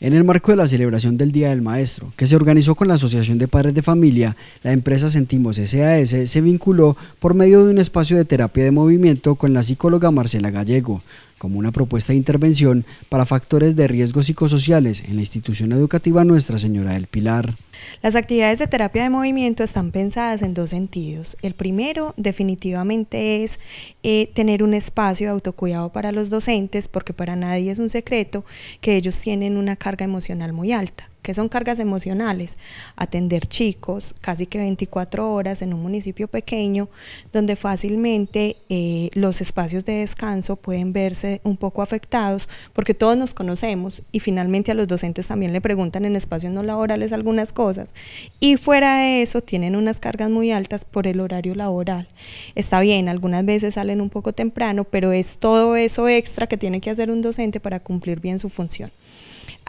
En el marco de la celebración del Día del Maestro, que se organizó con la Asociación de Padres de Familia, la empresa Sentimos SAS se vinculó por medio de un espacio de terapia de movimiento con la psicóloga Marcela Gallego, como una propuesta de intervención para factores de riesgo psicosociales en la institución educativa Nuestra Señora del Pilar. Las actividades de terapia de movimiento están pensadas en dos sentidos. El primero definitivamente es eh, tener un espacio de autocuidado para los docentes, porque para nadie es un secreto que ellos tienen una carga emocional muy alta que son cargas emocionales, atender chicos casi que 24 horas en un municipio pequeño donde fácilmente eh, los espacios de descanso pueden verse un poco afectados porque todos nos conocemos y finalmente a los docentes también le preguntan en espacios no laborales algunas cosas y fuera de eso tienen unas cargas muy altas por el horario laboral. Está bien, algunas veces salen un poco temprano, pero es todo eso extra que tiene que hacer un docente para cumplir bien su función.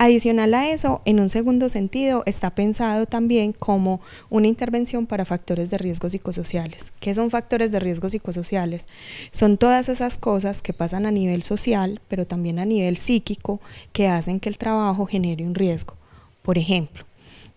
Adicional a eso, en un segundo sentido, está pensado también como una intervención para factores de riesgo psicosociales. ¿Qué son factores de riesgo psicosociales? Son todas esas cosas que pasan a nivel social, pero también a nivel psíquico, que hacen que el trabajo genere un riesgo. Por ejemplo,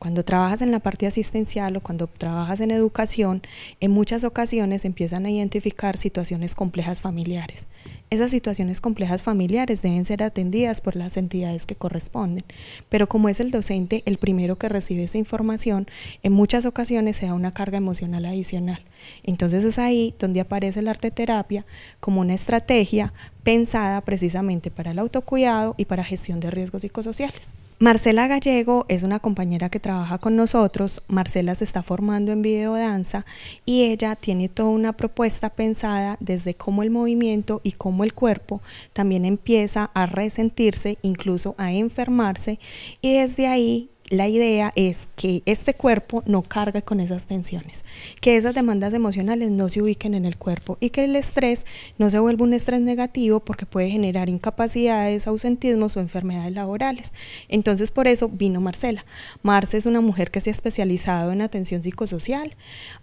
cuando trabajas en la parte asistencial o cuando trabajas en educación, en muchas ocasiones empiezan a identificar situaciones complejas familiares. Esas situaciones complejas familiares deben ser atendidas por las entidades que corresponden, pero como es el docente el primero que recibe esa información, en muchas ocasiones se da una carga emocional adicional. Entonces es ahí donde aparece el arte terapia como una estrategia pensada precisamente para el autocuidado y para gestión de riesgos psicosociales. Marcela Gallego es una compañera que trabaja con nosotros. Marcela se está formando en videodanza y ella tiene toda una propuesta pensada desde cómo el movimiento y cómo el cuerpo también empieza a resentirse, incluso a enfermarse, y desde ahí la idea es que este cuerpo no cargue con esas tensiones, que esas demandas emocionales no se ubiquen en el cuerpo y que el estrés no se vuelva un estrés negativo porque puede generar incapacidades, ausentismos o enfermedades laborales. Entonces por eso vino Marcela. Marce es una mujer que se ha especializado en atención psicosocial,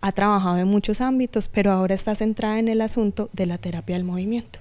ha trabajado en muchos ámbitos, pero ahora está centrada en el asunto de la terapia del movimiento.